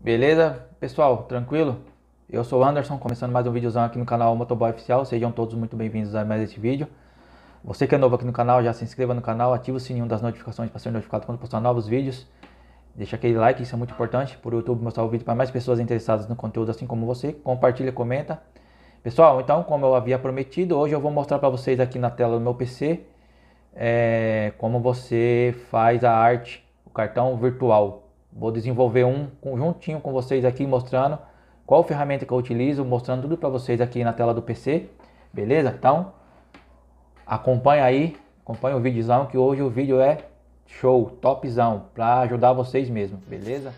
Beleza, pessoal? Tranquilo? Eu sou o Anderson, começando mais um videozão aqui no canal Motoboy Oficial. Sejam todos muito bem-vindos a mais esse vídeo. Você que é novo aqui no canal, já se inscreva no canal, ativa o sininho das notificações para ser notificado quando postar novos vídeos. Deixa aquele like, isso é muito importante, para o YouTube mostrar o vídeo para mais pessoas interessadas no conteúdo assim como você. Compartilha, comenta. Pessoal, então, como eu havia prometido, hoje eu vou mostrar para vocês aqui na tela do meu PC é, eh, como você faz a arte, o cartão virtual, Vou desenvolver um conjuntinho com vocês aqui, mostrando qual ferramenta que eu utilizo, mostrando tudo para vocês aqui na tela do PC, beleza? Então, acompanha aí, acompanha o vídeozão, que hoje o vídeo é show, topzão, para ajudar vocês mesmo, beleza?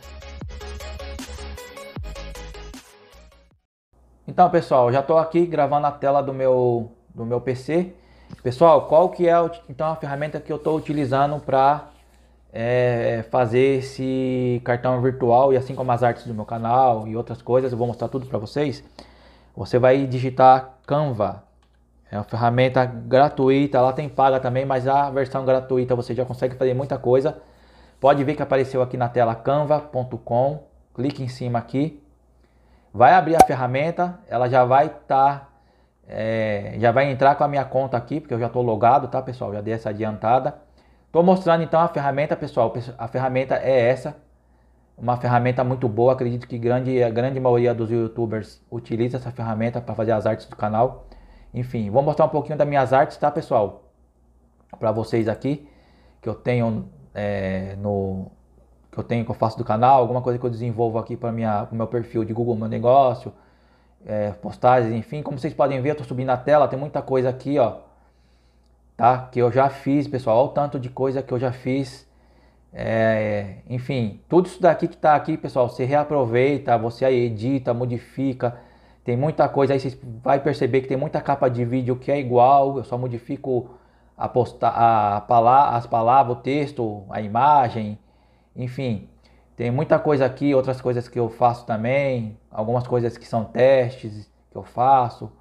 Então, pessoal, já estou aqui gravando a tela do meu, do meu PC. Pessoal, qual que é então, a ferramenta que eu estou utilizando para é, é, fazer esse cartão virtual e assim como as artes do meu canal e outras coisas, eu vou mostrar tudo para vocês. Você vai digitar Canva, é uma ferramenta gratuita, ela tem paga também, mas a versão gratuita você já consegue fazer muita coisa. Pode ver que apareceu aqui na tela canva.com, clique em cima aqui, vai abrir a ferramenta, ela já vai estar, tá, é, já vai entrar com a minha conta aqui, porque eu já estou logado, tá pessoal? Já dei essa adiantada. Estou mostrando então a ferramenta, pessoal. A ferramenta é essa. Uma ferramenta muito boa. Acredito que grande, a grande maioria dos youtubers utiliza essa ferramenta para fazer as artes do canal. Enfim, vou mostrar um pouquinho das minhas artes, tá, pessoal? Para vocês aqui, que eu tenho é, no que eu tenho que eu faço do canal, alguma coisa que eu desenvolvo aqui para minha meu perfil de Google, meu negócio, é, postagens, enfim, como vocês podem ver, eu tô subindo a tela, tem muita coisa aqui, ó tá? Que eu já fiz, pessoal, olha o tanto de coisa que eu já fiz. É, enfim, tudo isso daqui que está aqui, pessoal, você reaproveita, você aí edita, modifica. Tem muita coisa aí, você vai perceber que tem muita capa de vídeo que é igual, eu só modifico a posta, a, a pala, as palavras, o texto, a imagem, enfim. Tem muita coisa aqui, outras coisas que eu faço também, algumas coisas que são testes que eu faço.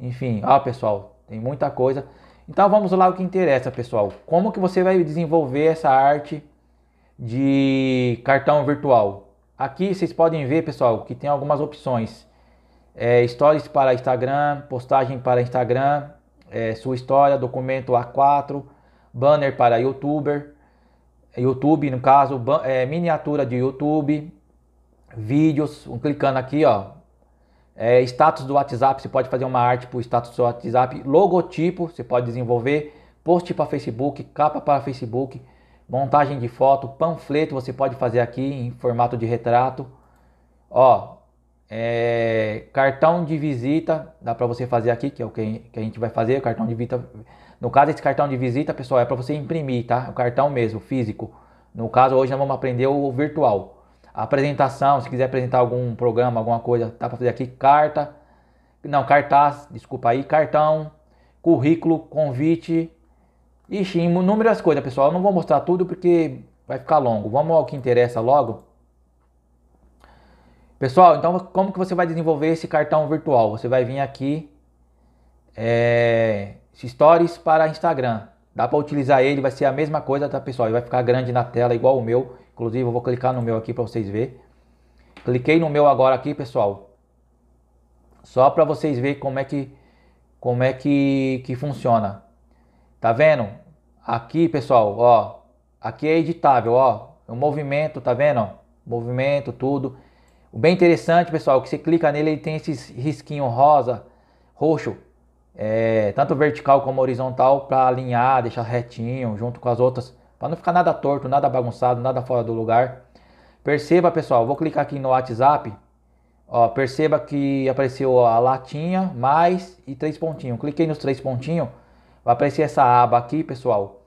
Enfim, ó pessoal, tem muita coisa. Então vamos lá o que interessa, pessoal. Como que você vai desenvolver essa arte de cartão virtual? Aqui vocês podem ver, pessoal, que tem algumas opções. É, stories para Instagram, postagem para Instagram, é, sua história, documento A4, banner para YouTuber, YouTube no caso, é, miniatura de YouTube, vídeos, um, clicando aqui ó, é, status do WhatsApp, você pode fazer uma arte para o status do WhatsApp. Logotipo, você pode desenvolver. Post para Facebook, capa para Facebook. Montagem de foto, panfleto, você pode fazer aqui em formato de retrato. Ó, é, cartão de visita, dá para você fazer aqui, que é o que, a gente vai fazer. cartão de visita, no caso, esse cartão de visita, pessoal, é para você imprimir, tá? O cartão mesmo, físico. No caso, hoje nós vamos aprender o virtual apresentação, se quiser apresentar algum programa, alguma coisa, dá para fazer aqui, carta, não, cartaz, desculpa aí, cartão, currículo, convite, ixi, inúmeras coisas, pessoal, eu não vou mostrar tudo porque vai ficar longo, vamos ao que interessa logo. Pessoal, então como que você vai desenvolver esse cartão virtual? Você vai vir aqui, é, stories para Instagram, dá para utilizar ele, vai ser a mesma coisa, tá pessoal, ele vai ficar grande na tela igual o meu, Inclusive, eu vou clicar no meu aqui para vocês verem. Cliquei no meu agora aqui, pessoal. Só para vocês verem como é que como é que, que funciona. Tá vendo? Aqui, pessoal, ó. Aqui é editável, ó. O é movimento, tá vendo? Movimento, tudo. O bem interessante, pessoal, é que você clica nele, ele tem esses risquinho rosa, roxo, é, tanto vertical como horizontal, para alinhar, deixar retinho, junto com as outras para não ficar nada torto, nada bagunçado, nada fora do lugar. Perceba, pessoal, vou clicar aqui no WhatsApp. Ó, perceba que apareceu a latinha, mais e três pontinhos. Cliquei nos três pontinhos, vai aparecer essa aba aqui, pessoal.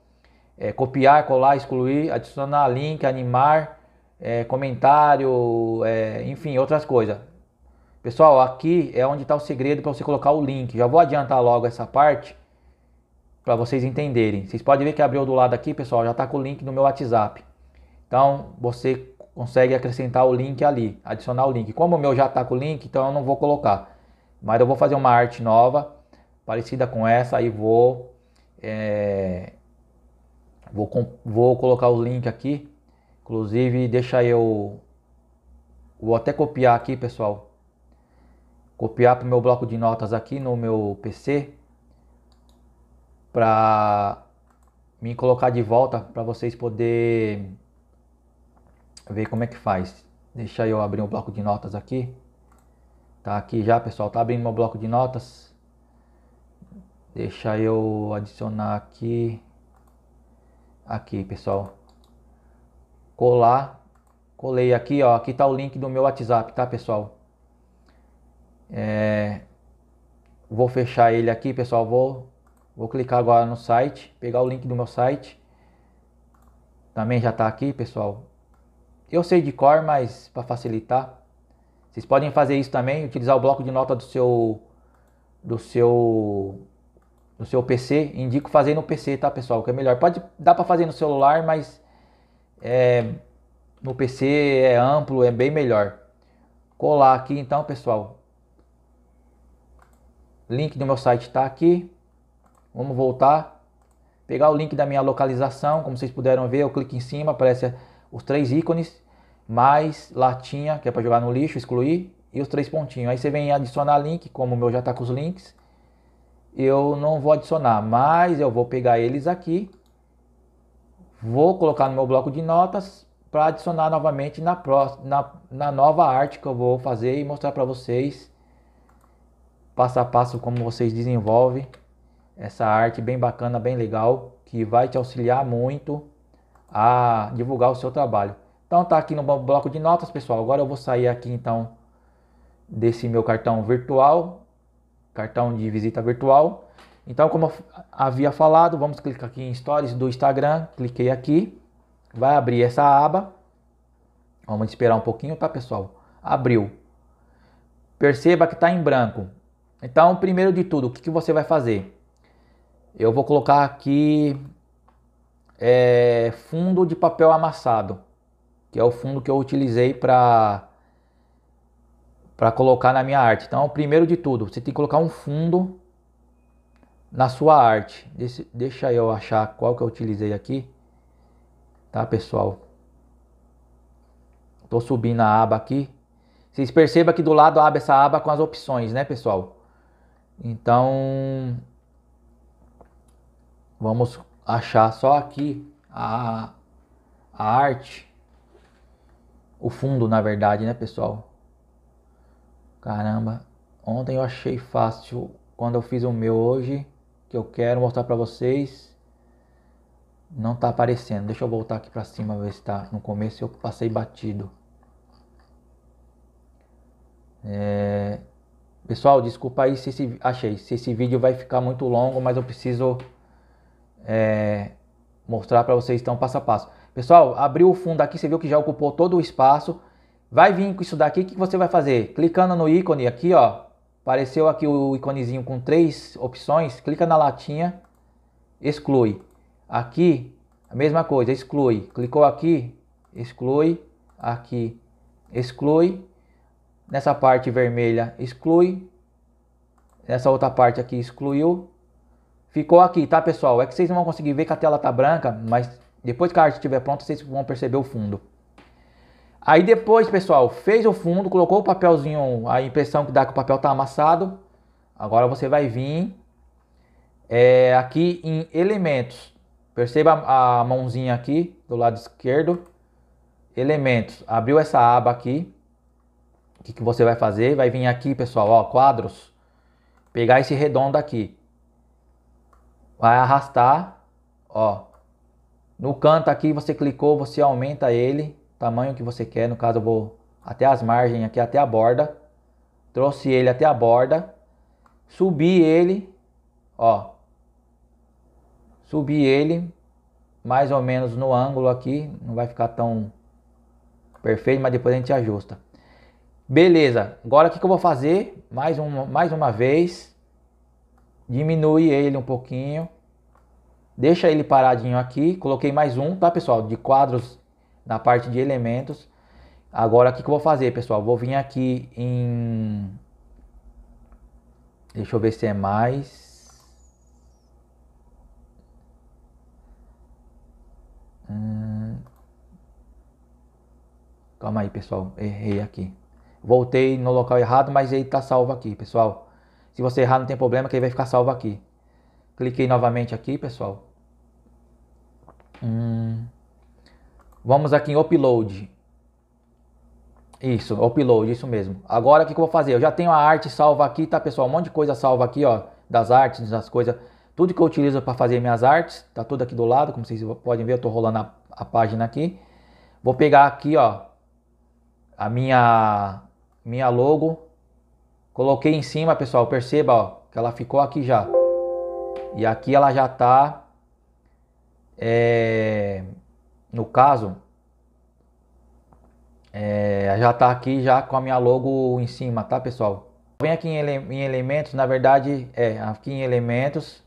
É, copiar, colar, excluir, adicionar link, animar, é, comentário, é, enfim, outras coisas. Pessoal, aqui é onde está o segredo para você colocar o link. Já vou adiantar logo essa parte para vocês entenderem. Vocês podem ver que abriu do lado aqui, pessoal, já está com o link no meu WhatsApp. Então, você consegue acrescentar o link ali, adicionar o link. Como o meu já está com o link, então eu não vou colocar. Mas eu vou fazer uma arte nova, parecida com essa, aí vou... É, vou, vou colocar o link aqui. Inclusive, deixa eu... Vou até copiar aqui, pessoal. Copiar para o meu bloco de notas aqui no meu PC para me colocar de volta para vocês poder ver como é que faz. Deixa eu abrir um bloco de notas aqui. Tá aqui já, pessoal, tá abrindo meu bloco de notas. Deixa eu adicionar aqui aqui, pessoal. Colar. Colei aqui, ó. Aqui tá o link do meu WhatsApp, tá, pessoal? É... Vou fechar ele aqui, pessoal. Vou Vou clicar agora no site, pegar o link do meu site. Também já está aqui, pessoal. Eu sei de cor, mas para facilitar, vocês podem fazer isso também, utilizar o bloco de nota do seu do seu do seu PC. Indico fazer no PC, tá, pessoal? Que é melhor. Pode dá para fazer no celular, mas é, no PC é amplo, é bem melhor. Colar aqui então, pessoal. Link do meu site está aqui. Vamos voltar, pegar o link da minha localização, como vocês puderam ver, eu clico em cima, aparece os três ícones, mais latinha, que é para jogar no lixo, excluir, e os três pontinhos. Aí você vem adicionar link, como o meu já está com os links, eu não vou adicionar, mas eu vou pegar eles aqui, vou colocar no meu bloco de notas para adicionar novamente na, próxima, na, na nova arte que eu vou fazer e mostrar para vocês passo a passo como vocês desenvolvem essa arte bem bacana, bem legal, que vai te auxiliar muito a divulgar o seu trabalho. Então tá aqui no bloco de notas, pessoal. Agora eu vou sair aqui então desse meu cartão virtual, cartão de visita virtual. Então, como eu havia falado, vamos clicar aqui em stories do Instagram, cliquei aqui, vai abrir essa aba. Vamos esperar um pouquinho, tá, pessoal? Abriu. Perceba que está em branco. Então, primeiro de tudo, o que, que você vai fazer? Eu vou colocar aqui é, fundo de papel amassado, que é o fundo que eu utilizei para para colocar na minha arte. Então, primeiro de tudo, você tem que colocar um fundo na sua arte. Deixa, deixa eu achar qual que eu utilizei aqui, tá, pessoal? Tô subindo a aba aqui. Vocês percebam que do lado abre essa aba com as opções, né, pessoal? Então, Vamos achar só aqui a, a arte, o fundo, na verdade, né, pessoal? Caramba, ontem eu achei fácil quando eu fiz o meu hoje, que eu quero mostrar para vocês. Não tá aparecendo. Deixa eu voltar aqui para cima ver se tá. No começo eu passei batido. É... Pessoal, desculpa aí se esse... achei, se esse vídeo vai ficar muito longo, mas eu preciso é, mostrar para vocês então passo a passo. Pessoal, abriu o fundo aqui, você viu que já ocupou todo o espaço. Vai vir com isso daqui, o que você vai fazer? Clicando no ícone aqui, ó, apareceu aqui o íconezinho com três opções, clica na latinha, exclui. Aqui, a mesma coisa, exclui. Clicou aqui, exclui. Aqui, exclui. Nessa parte vermelha, exclui. Nessa outra parte aqui, excluiu. Ficou aqui, tá, pessoal? É que vocês não vão conseguir ver que a tela tá branca, mas depois que a arte estiver pronta, vocês vão perceber o fundo. Aí depois, pessoal, fez o fundo, colocou o papelzinho, a impressão que dá que o papel tá amassado. Agora você vai vir é, aqui em elementos. Perceba a mãozinha aqui do lado esquerdo. Elementos. Abriu essa aba aqui. O que, que você vai fazer? Vai vir aqui, pessoal, ó, quadros. Pegar esse redondo aqui vai arrastar, ó. No canto aqui você clicou, você aumenta ele, tamanho que você quer, no caso eu vou até as margens aqui, até a borda. Trouxe ele até a borda, subi ele, ó. Subi ele mais ou menos no ângulo aqui, não vai ficar tão perfeito, mas depois a gente ajusta. Beleza, agora o que, que eu vou fazer? Mais, um, mais uma vez, diminui ele um pouquinho, deixa ele paradinho aqui, coloquei mais um, tá pessoal, de quadros na parte de elementos. Agora o que, que eu vou fazer pessoal, vou vir aqui em, deixa eu ver se é mais, Hum... Calma aí pessoal, errei aqui. Voltei no local errado, mas ele tá salvo aqui pessoal. Se você errar, não tem problema, que ele vai ficar salvo aqui. Cliquei novamente aqui, pessoal. Hum. Vamos aqui em Upload. Isso, Upload, isso mesmo. Agora, o que, que eu vou fazer? Eu já tenho a arte salva aqui, tá, pessoal? Um monte de coisa salva aqui, ó. Das artes, das coisas. Tudo que eu utilizo para fazer minhas artes. Tá tudo aqui do lado, como vocês podem ver. Eu tô rolando a, a página aqui. Vou pegar aqui, ó. A minha, minha logo Coloquei em cima, pessoal, perceba ó, que ela ficou aqui já. E aqui ela já tá, é, no caso, é, já tá aqui já com a minha logo em cima, tá pessoal? Vem aqui em, ele, em elementos, na verdade, é, aqui em elementos,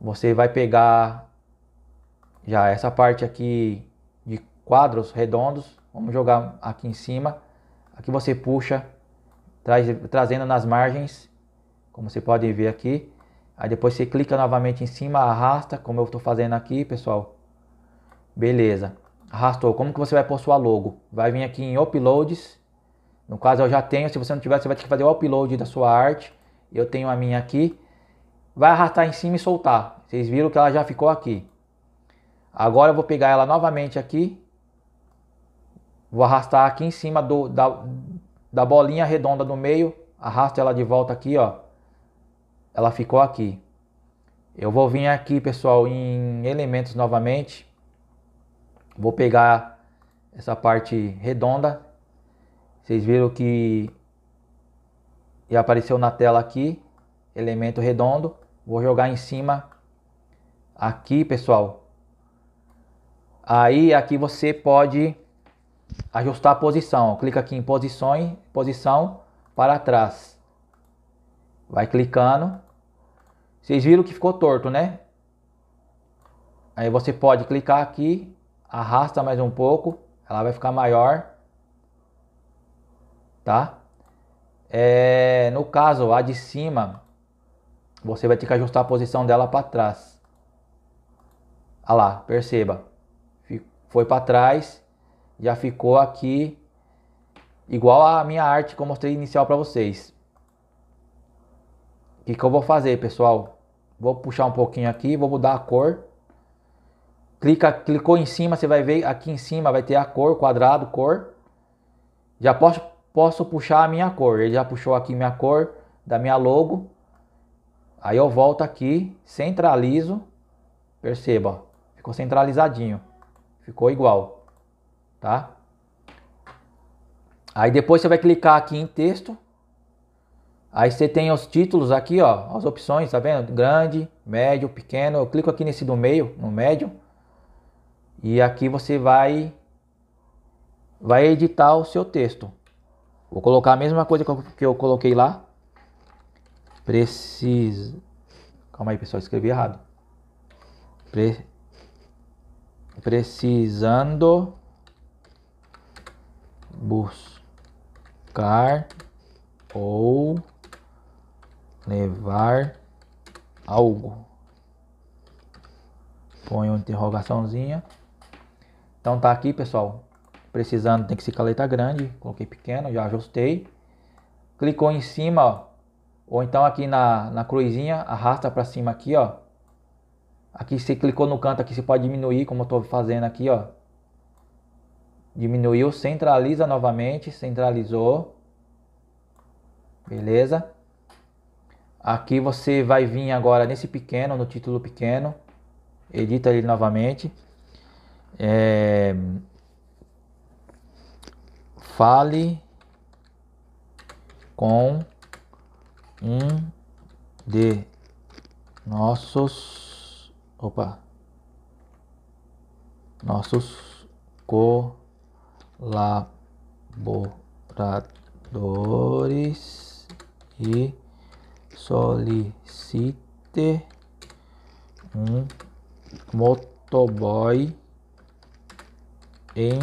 você vai pegar já essa parte aqui de quadros redondos, vamos jogar aqui em cima, aqui você puxa traz, trazendo nas margens, como você pode ver aqui. Aí depois você clica novamente em cima, arrasta, como eu estou fazendo aqui, pessoal. Beleza. Arrastou. Como que você vai pôr sua logo? Vai vir aqui em Uploads. No caso eu já tenho, se você não tiver, você vai ter que fazer o upload da sua arte. Eu tenho a minha aqui. Vai arrastar em cima e soltar. Vocês viram que ela já ficou aqui. Agora eu vou pegar ela novamente aqui. Vou arrastar aqui em cima do, da, da bolinha redonda no meio, arrasto ela de volta aqui, ó. Ela ficou aqui. Eu vou vir aqui, pessoal, em elementos novamente. Vou pegar essa parte redonda. Vocês viram que já apareceu na tela aqui, elemento redondo. Vou jogar em cima aqui, pessoal. Aí aqui você pode ajustar a posição. Clica aqui em posições, posição para trás. Vai clicando. Vocês viram que ficou torto, né? Aí você pode clicar aqui, arrasta mais um pouco, ela vai ficar maior, tá? É, no caso, a de cima, você vai ter que ajustar a posição dela para trás. Olha lá, perceba, foi para trás já ficou aqui igual a minha arte que eu mostrei inicial para vocês. O que, que eu vou fazer, pessoal? Vou puxar um pouquinho aqui, vou mudar a cor. Clica, clicou em cima, você vai ver aqui em cima vai ter a cor, quadrado, cor. Já posso, posso puxar a minha cor. Ele já puxou aqui minha cor da minha logo. Aí eu volto aqui, centralizo. Perceba, ficou centralizadinho. Ficou igual tá? Aí depois você vai clicar aqui em texto. Aí você tem os títulos aqui, ó, as opções, tá vendo? Grande, médio, pequeno. Eu clico aqui nesse do meio, no médio. E aqui você vai vai editar o seu texto. Vou colocar a mesma coisa que eu coloquei lá. Precisa. Calma aí, pessoal, escrevi errado. Pre... Precisando buscar ou levar algo. Põe uma interrogaçãozinha. Então tá aqui, pessoal. Precisando, tem que ser com a letra grande. Coloquei pequeno, já ajustei. Clicou em cima, ó. Ou então aqui na, na cruzinha, arrasta para cima aqui, ó. Aqui você clicou no canto, aqui você pode diminuir, como eu tô fazendo aqui, ó diminuiu, centraliza novamente, centralizou, beleza? Aqui você vai vir agora nesse pequeno, no título pequeno, edita ele novamente, é... fale com um de nossos, opa, nossos co colaboradores e solicite um motoboy em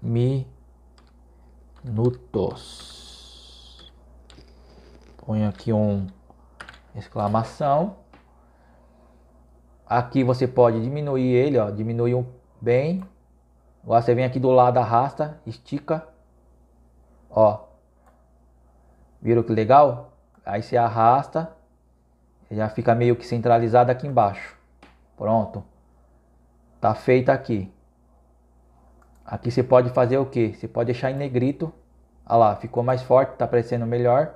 minutos. Põe aqui um exclamação. Aqui você pode diminuir ele, ó, diminuir um bem Agora você vem aqui do lado, arrasta, estica. Ó. Viram que legal? Aí você arrasta. Já fica meio que centralizado aqui embaixo. Pronto. Tá feita aqui. Aqui você pode fazer o que? Você pode deixar em negrito. Olha lá, ficou mais forte, tá aparecendo melhor.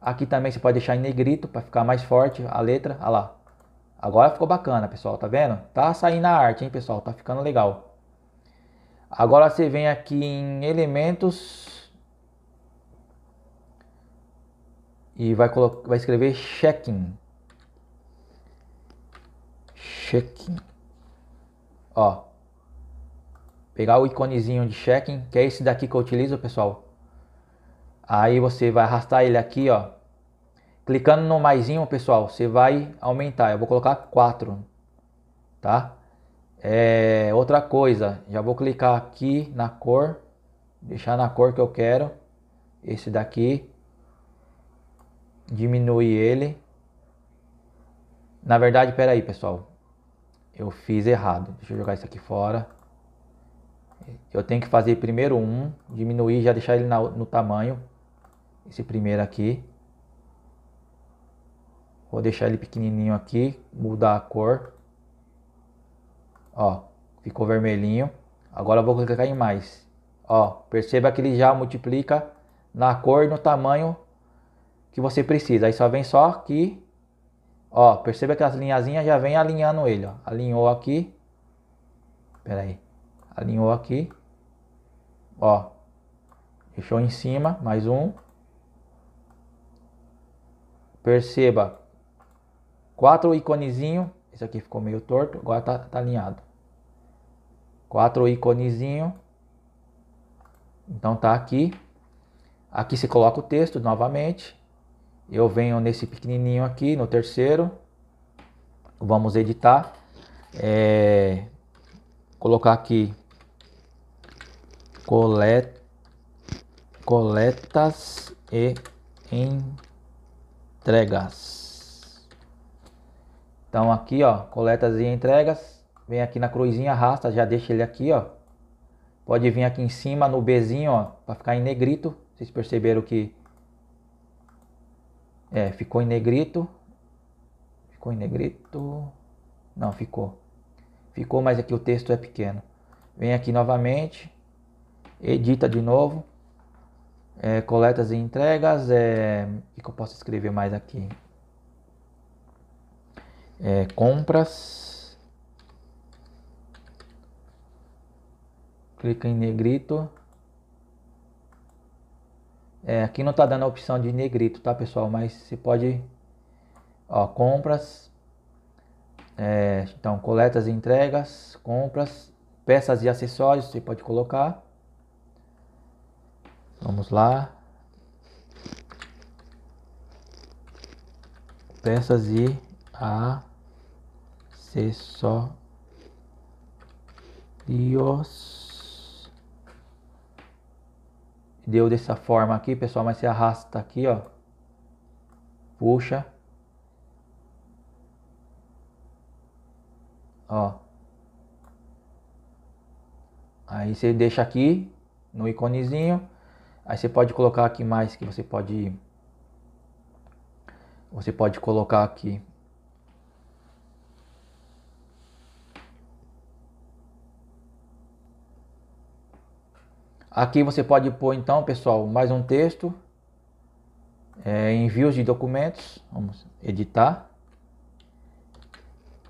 Aqui também você pode deixar em negrito para ficar mais forte a letra. Olha lá. Agora ficou bacana, pessoal. Tá vendo? Tá saindo a arte, hein, pessoal? Tá ficando legal. Agora você vem aqui em elementos e vai, colocar, vai escrever check-in. Check-in. Ó. Pegar o iconezinho de check-in, que é esse daqui que eu utilizo, pessoal. Aí você vai arrastar ele aqui, ó. Clicando no maisinho, pessoal, você vai aumentar. Eu vou colocar 4, tá? É, outra coisa, já vou clicar aqui na cor, deixar na cor que eu quero, esse daqui, diminuir ele. Na verdade, peraí pessoal, eu fiz errado, deixa eu jogar isso aqui fora. Eu tenho que fazer primeiro um, diminuir, já deixar ele na, no tamanho, esse primeiro aqui. Vou deixar ele pequenininho aqui, mudar a cor. Ó, ficou vermelhinho. Agora eu vou clicar em mais. Ó, perceba que ele já multiplica na cor e no tamanho que você precisa. Aí só vem só aqui. Ó, perceba que as linhazinhas já vem alinhando ele, ó. Alinhou aqui. Pera aí. Alinhou aqui. Ó. Fechou em cima, mais um. Perceba quatro iconezinho isso aqui ficou meio torto, agora tá, tá alinhado. Quatro íconezinho. Então tá aqui. Aqui você coloca o texto novamente. Eu venho nesse pequenininho aqui, no terceiro. Vamos editar. É, colocar aqui colet, coletas e entregas. Então aqui, ó, coletas e entregas, vem aqui na cruzinha, arrasta, já deixa ele aqui, ó. Pode vir aqui em cima no Bzinho, ó, para ficar em negrito. Vocês perceberam que é, ficou em negrito. Ficou em negrito. Não, ficou. Ficou, mas aqui o texto é pequeno. Vem aqui novamente, edita de novo. É, coletas e entregas, é... o que eu posso escrever mais aqui? é, compras, clica em negrito. É, aqui não está dando a opção de negrito, tá pessoal? Mas você pode, ó, compras, é, então coletas e entregas, compras, peças e acessórios, você pode colocar. Vamos lá. Peças e acessórios ser só Dios. Deu dessa forma aqui, pessoal, mas você arrasta aqui, ó. Puxa. Ó. Aí você deixa aqui no iconezinho. Aí você pode colocar aqui mais que você pode você pode colocar aqui Aqui você pode pôr então, pessoal, mais um texto. É, envios de documentos. Vamos editar.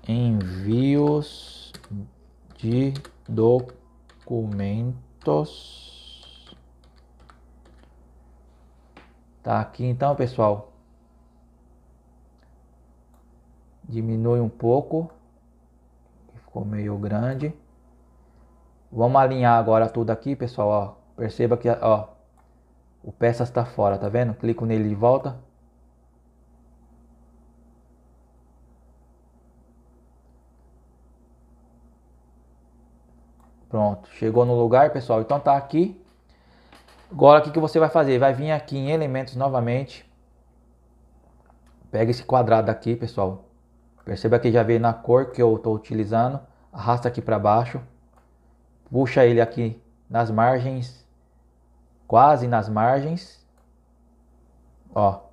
Envios de documentos. Tá aqui então, pessoal. Diminui um pouco. Ficou meio grande. Vamos alinhar agora tudo aqui, pessoal, ó. Perceba que, ó, o peças está fora, tá vendo? Clico nele de volta. Pronto, chegou no lugar, pessoal. Então tá aqui. Agora o que, que você vai fazer? Vai vir aqui em elementos novamente. Pega esse quadrado aqui, pessoal. Perceba que já veio na cor que eu estou utilizando. Arrasta aqui para baixo puxa ele aqui nas margens, quase nas margens, ó.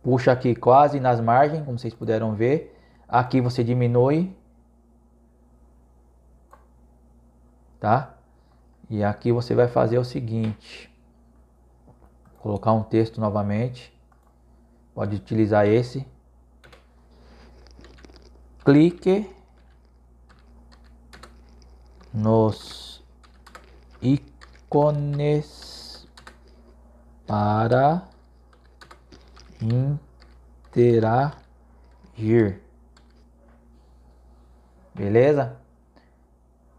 Puxa aqui quase nas margens, como vocês puderam ver. Aqui você diminui. Tá? E aqui você vai fazer o seguinte colocar um texto novamente. Pode utilizar esse. Clique nos ícones para interagir. Beleza?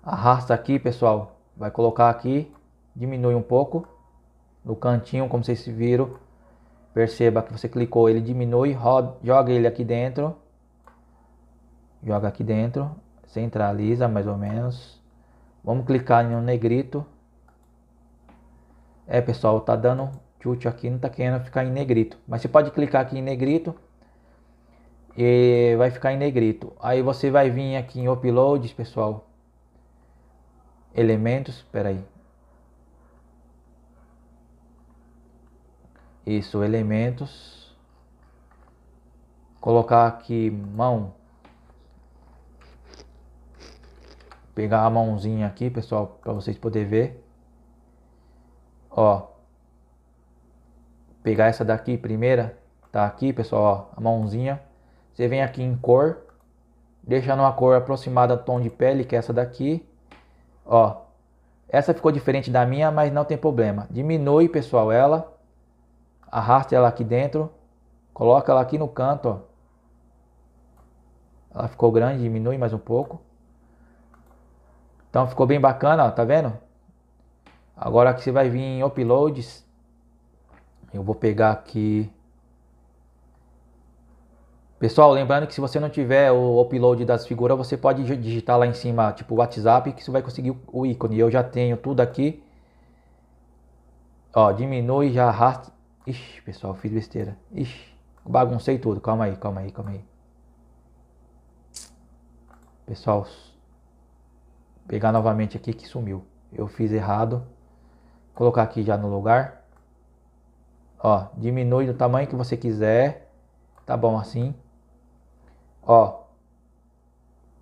Arrasta aqui, pessoal. Vai colocar aqui, diminui um pouco no cantinho, como vocês viram. Perceba que você clicou, ele diminui, roda, joga ele aqui dentro. Joga aqui dentro, centraliza mais ou menos. Vamos clicar em um negrito. É, pessoal, tá dando chute aqui, não tá querendo ficar em negrito. Mas você pode clicar aqui em negrito e vai ficar em negrito. Aí você vai vir aqui em uploads, pessoal. Elementos, espera aí. isso, elementos, colocar aqui mão, pegar a mãozinha aqui, pessoal, para vocês poderem ver, ó, pegar essa daqui primeira, tá aqui, pessoal, ó, a mãozinha, você vem aqui em cor, deixa numa cor aproximada ao tom de pele, que é essa daqui, ó, essa ficou diferente da minha, mas não tem problema. Diminui, pessoal, ela arraste ela aqui dentro, coloca ela aqui no canto, ó. Ela ficou grande, diminui mais um pouco. Então ficou bem bacana, ó, tá vendo? Agora que você vai vir em uploads, eu vou pegar aqui. Pessoal, lembrando que se você não tiver o upload das figuras, você pode digitar lá em cima, tipo WhatsApp, que você vai conseguir o ícone. Eu já tenho tudo aqui. Ó, diminui, já arrasta, Ixi, pessoal, fiz besteira. Ixi, baguncei tudo. Calma aí, calma aí, calma aí. Pessoal, pegar novamente aqui que sumiu. Eu fiz errado. Colocar aqui já no lugar. Ó, diminui do tamanho que você quiser. Tá bom assim. Ó,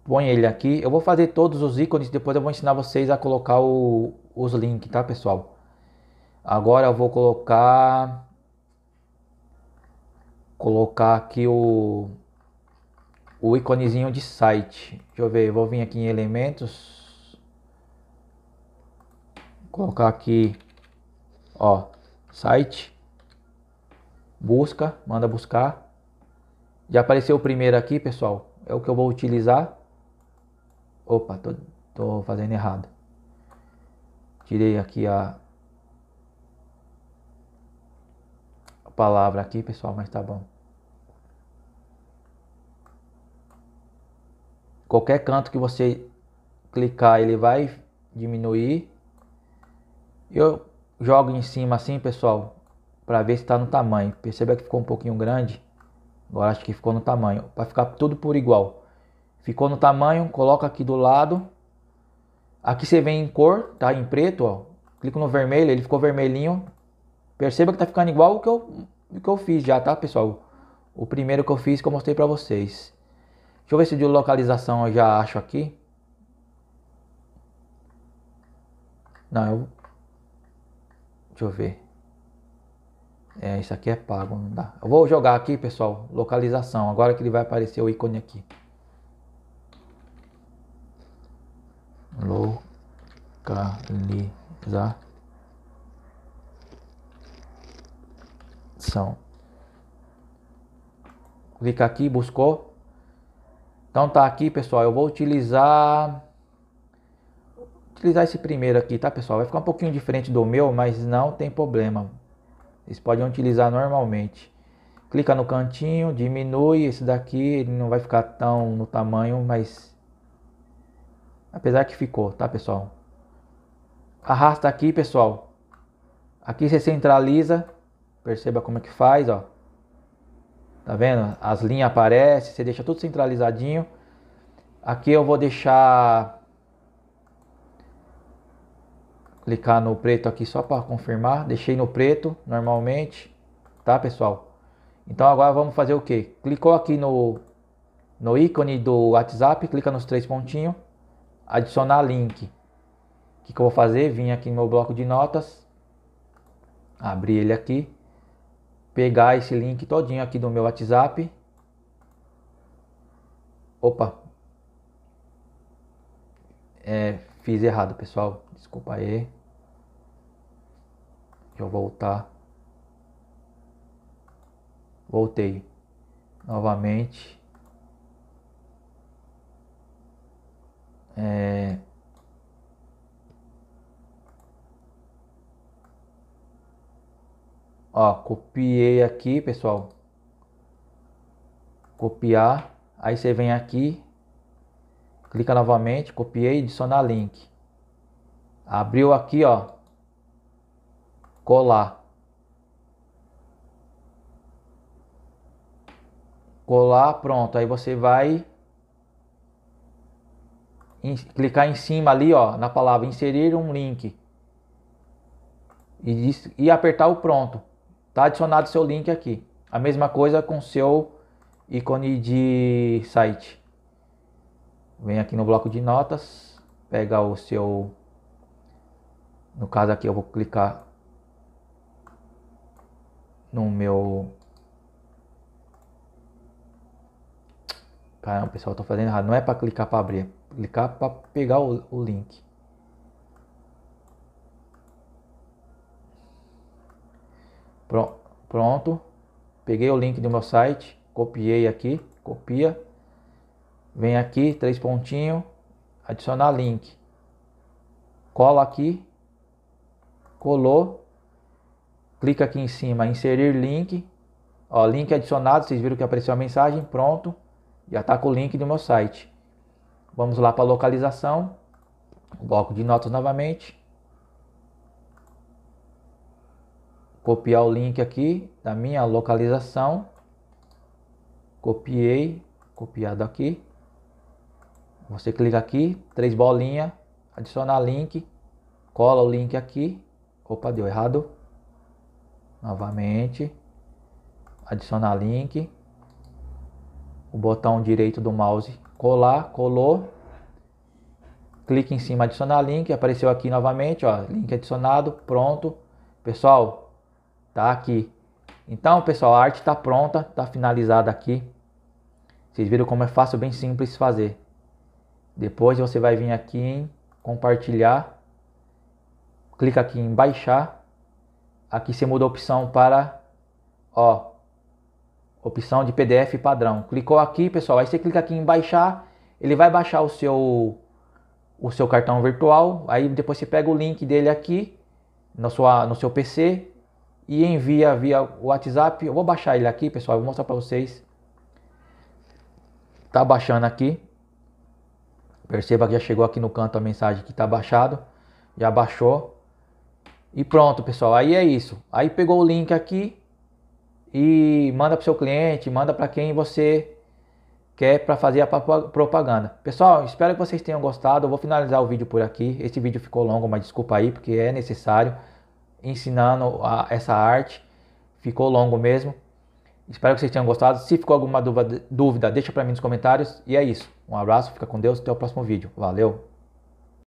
põe ele aqui. Eu vou fazer todos os ícones, depois eu vou ensinar vocês a colocar o, os links, tá, pessoal? Agora eu vou colocar colocar aqui o, o iconezinho de site. Deixa eu ver, vou vir aqui em elementos. Colocar aqui, ó, site. Busca, manda buscar. Já apareceu o primeiro aqui, pessoal. É o que eu vou utilizar. Opa, tô, tô fazendo errado. Tirei aqui a palavra aqui, pessoal, mas tá bom. Qualquer canto que você clicar, ele vai diminuir. Eu jogo em cima assim, pessoal, para ver se está no tamanho. Perceba que ficou um pouquinho grande. Agora acho que ficou no tamanho. Para ficar tudo por igual. Ficou no tamanho, coloca aqui do lado. Aqui você vem em cor, tá? Em preto, ó. Clica no vermelho, ele ficou vermelhinho. Perceba que tá ficando igual o que eu, o que eu fiz já, tá, pessoal? O primeiro que eu fiz que eu mostrei para vocês. Deixa eu ver se de localização eu já acho aqui. Não, eu... Deixa eu ver. É, isso aqui é pago, não dá. Eu vou jogar aqui, pessoal, localização. Agora que ele vai aparecer o ícone aqui. Localização. Clica aqui, buscou. Então tá aqui, pessoal, eu vou utilizar utilizar esse primeiro aqui, tá, pessoal? Vai ficar um pouquinho diferente do meu, mas não tem problema. Vocês podem utilizar normalmente. Clica no cantinho, diminui esse daqui, ele não vai ficar tão no tamanho, mas apesar que ficou, tá, pessoal? Arrasta aqui, pessoal. Aqui você centraliza, perceba como é que faz, ó. Tá vendo? As linhas aparecem, você deixa tudo centralizadinho. Aqui eu vou deixar... Clicar no preto aqui só para confirmar. Deixei no preto, normalmente. Tá, pessoal? Então agora vamos fazer o que? Clicou aqui no, no ícone do WhatsApp, clica nos três pontinhos. Adicionar link. O que, que eu vou fazer? Vim aqui no meu bloco de notas. Abrir ele aqui pegar esse link todinho aqui do meu WhatsApp. Opa. É, fiz errado, pessoal. Desculpa aí. Deixa eu voltar. Voltei. Novamente. É... Ó, copiei aqui, pessoal. Copiar. Aí você vem aqui, clica novamente, copiei, adicionar link. Abriu aqui, ó. Colar. Colar, pronto. Aí você vai em, clicar em cima ali, ó, na palavra inserir um link. E, e apertar o pronto está adicionado seu link aqui. A mesma coisa com seu ícone de site. Vem aqui no bloco de notas, pega o seu. No caso aqui eu vou clicar no meu. Caramba, pessoal, estou tô fazendo errado. Não é para clicar para abrir, é clicar para pegar o, o link. Pronto. Peguei o link do meu site, copiei aqui, copia. Vem aqui, três pontinhos, adicionar link. Cola aqui, colou. Clica aqui em cima, inserir link. Ó, link adicionado, vocês viram que apareceu a mensagem, pronto. Já está com o link do meu site. Vamos lá para localização. O bloco de notas novamente. copiar o link aqui da minha localização. Copiei, copiado aqui. Você clica aqui, três bolinhas, adicionar link, cola o link aqui. Opa, deu errado. Novamente, adicionar link. O botão direito do mouse, colar, colou. Clique em cima, adicionar link, apareceu aqui novamente, ó, link adicionado, pronto. Pessoal, tá aqui. Então, pessoal, a arte está pronta, está finalizada aqui. Vocês viram como é fácil, bem simples fazer. Depois você vai vir aqui em compartilhar, clica aqui em baixar. Aqui você muda a opção para, ó, opção de PDF padrão. Clicou aqui, pessoal, aí você clica aqui em baixar, ele vai baixar o seu o seu cartão virtual, aí depois você pega o link dele aqui no sua, no seu PC, e envia via WhatsApp. Eu vou baixar ele aqui, pessoal, vou mostrar para vocês. Tá baixando aqui. Perceba que já chegou aqui no canto a mensagem que está baixado. Já baixou. E pronto, pessoal. Aí é isso. Aí pegou o link aqui e manda para seu cliente, manda para quem você quer para fazer a propaganda. Pessoal, espero que vocês tenham gostado. Eu vou finalizar o vídeo por aqui. Esse vídeo ficou longo, mas desculpa aí, porque é necessário ensinando a, essa arte. Ficou longo mesmo. Espero que vocês tenham gostado. Se ficou alguma dúvida, dúvida deixa para mim nos comentários. E é isso. Um abraço, fica com Deus, até o próximo vídeo. Valeu!